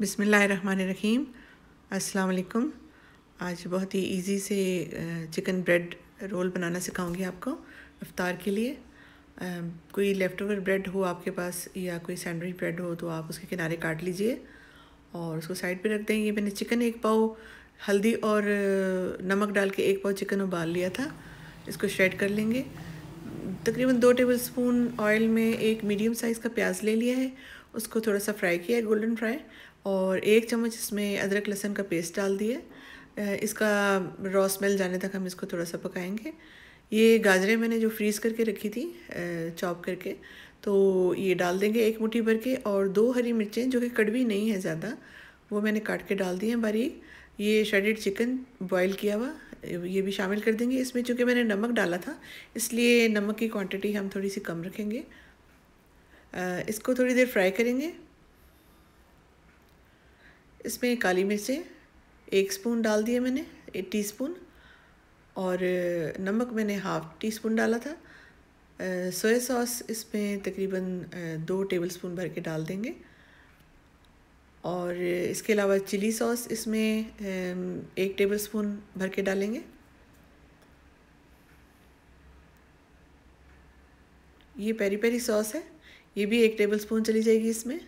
बिसमीम अलकुम आज बहुत ही इजी से चिकन ब्रेड रोल बनाना सिखाऊंगी आपको अफ्तार के लिए कोई लेफ़्ट ओवर ब्रेड हो आपके पास या कोई सैंडविच ब्रेड हो तो आप उसके किनारे काट लीजिए और उसको साइड पे रख दें ये मैंने चिकन एक पाव हल्दी और नमक डाल के एक पाव चिकन उबाल लिया था इसको श्रेड कर लेंगे तकरीबन दो टेबल स्पून ऑयल में एक मीडियम साइज़ का प्याज ले लिया है उसको थोड़ा सा फ्राई किया है गोल्डन फ्राई और एक चम्मच इसमें अदरक लहसुन का पेस्ट डाल दिए इसका रॉ स्मेल जाने तक हम इसको थोड़ा सा पकाएंगे ये गाजरें मैंने जो फ्रीज़ करके रखी थी चॉप करके तो ये डाल देंगे एक मुट्ठी भर के और दो हरी मिर्चें जो कि कड़वी नहीं है ज़्यादा वो मैंने काट के डाल दी हैं बारीक ये शेडेड चिकन बॉईल किया हुआ ये भी शामिल कर देंगे इसमें चूँकि मैंने नमक डाला था इसलिए नमक की क्वान्टिटी हम थोड़ी सी कम रखेंगे इसको थोड़ी देर फ्राई करेंगे इसमें काली मिर्चें एक स्पून डाल दिए मैंने एक टीस्पून और नमक मैंने हाफ टी स्पून डाला था सोया सॉस इसमें तकरीबन दो टेबल स्पून भर के डाल देंगे और इसके अलावा चिली सॉस इसमें एक टेबल स्पून भर के डालेंगे ये पेरी पेरी सॉस है ये भी एक टेबल स्पून चली जाएगी इसमें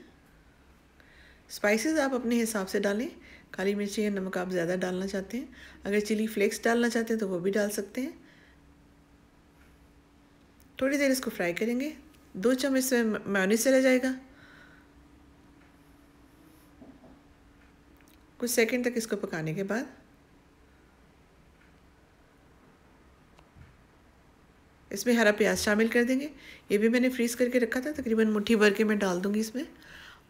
स्पाइसेस आप अपने हिसाब से डालें काली मिर्ची या नमक आप ज़्यादा डालना चाहते हैं अगर चिली फ्लेक्स डालना चाहते हैं तो वो भी डाल सकते हैं थोड़ी देर इसको फ्राई करेंगे दो चम्मच से मायोनीज चला जाएगा कुछ सेकंड तक इसको पकाने के बाद इसमें हरा प्याज शामिल कर देंगे ये भी मैंने फ्रीज़ करके रखा था तकरीबन मुट्ठी भर के मैं डाल दूँगी इसमें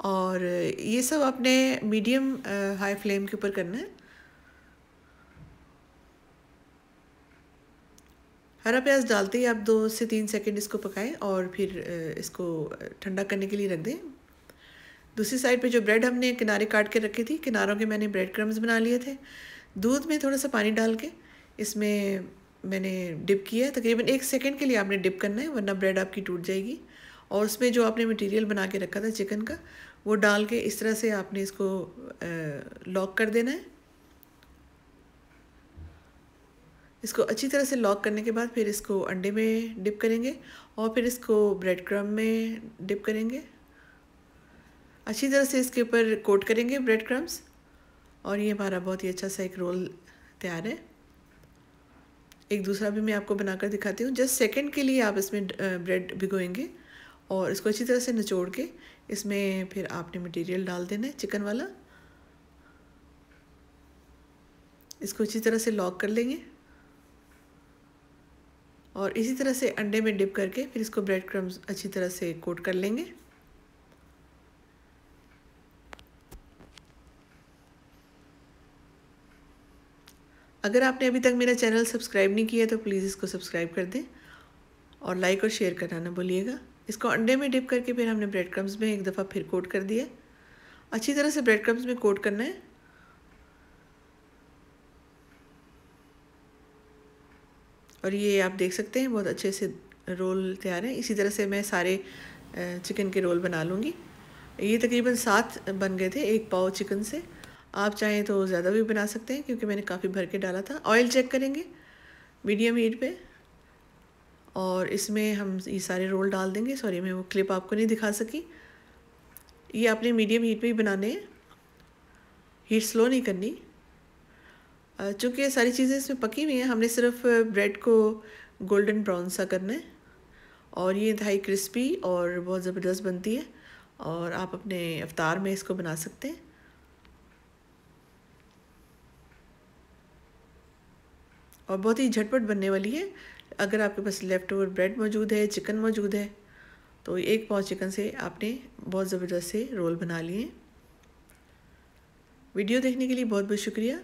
और ये सब आपने मीडियम हाई फ्लेम के ऊपर करना है हरा प्याज डालते ही आप दो से तीन सेकंड इसको पकाएं और फिर इसको ठंडा करने के लिए रख दें दूसरी साइड पे जो ब्रेड हमने किनारे काट के रखी थी किनारों के मैंने ब्रेड क्रम्स बना लिए थे दूध में थोड़ा सा पानी डाल के इसमें मैंने डिप किया है तकरीबन एक सेकंड के लिए आपने डिप करना है वरना ब्रेड आपकी टूट जाएगी और उसमें जो आपने मटेरियल बना के रखा था चिकन का वो डाल के इस तरह से आपने इसको लॉक कर देना है इसको अच्छी तरह से लॉक करने के बाद फिर इसको अंडे में डिप करेंगे और फिर इसको ब्रेड क्रम में डिप करेंगे अच्छी तरह से इसके ऊपर कोट करेंगे ब्रेड क्रम्स और ये हमारा बहुत ही अच्छा सा एक रोल तैयार है एक दूसरा भी मैं आपको बनाकर दिखाती हूँ जस्ट सेकंड के लिए आप इसमें ब्रेड भिगोएंगे और इसको अच्छी तरह से निचोड़ के इसमें फिर आपने मटेरियल डाल देना है चिकन वाला इसको अच्छी तरह से लॉक कर लेंगे और इसी तरह से अंडे में डिप करके फिर इसको ब्रेड क्रम्स अच्छी तरह से कोट कर लेंगे अगर आपने अभी तक मेरा चैनल सब्सक्राइब नहीं किया तो प्लीज़ इसको सब्सक्राइब कर दें और लाइक और शेयर करना ना भूलिएगा इसको अंडे में डिप करके फिर हमने ब्रेड क्रम्स में एक दफ़ा फिर कोट कर दिया अच्छी तरह से ब्रेड क्रम्स में कोट करना है और ये आप देख सकते हैं बहुत अच्छे से रोल तैयार हैं इसी तरह से मैं सारे चिकन के रोल बना लूँगी ये तकरीबन सात बन गए थे एक पाव चिकन से आप चाहें तो ज़्यादा भी बना सकते हैं क्योंकि मैंने काफ़ी भर के डाला था ऑयल चेक करेंगे मीडियम हीट पे और इसमें हम ये सारे रोल डाल देंगे सॉरी मैं वो क्लिप आपको नहीं दिखा सकी ये आपने मीडियम हीट पे ही बनाने हैं हीट स्लो नहीं करनी चूँकि ये सारी चीज़ें इसमें पकी हुई हैं हमने सिर्फ ब्रेड को गोल्डन ब्राउन सा करना है और ये इंतहाई क्रिस्पी और बहुत ज़बरदस्त बनती है और आप अपने अवतार में इसको बना सकते हैं और बहुत ही झटपट बनने वाली है अगर आपके पास लेफ़्ट ओवर ब्रेड मौजूद है चिकन मौजूद है तो एक पाव चिकन से आपने बहुत ज़बरदस्त से रोल बना लिए वीडियो देखने के लिए बहुत बहुत शुक्रिया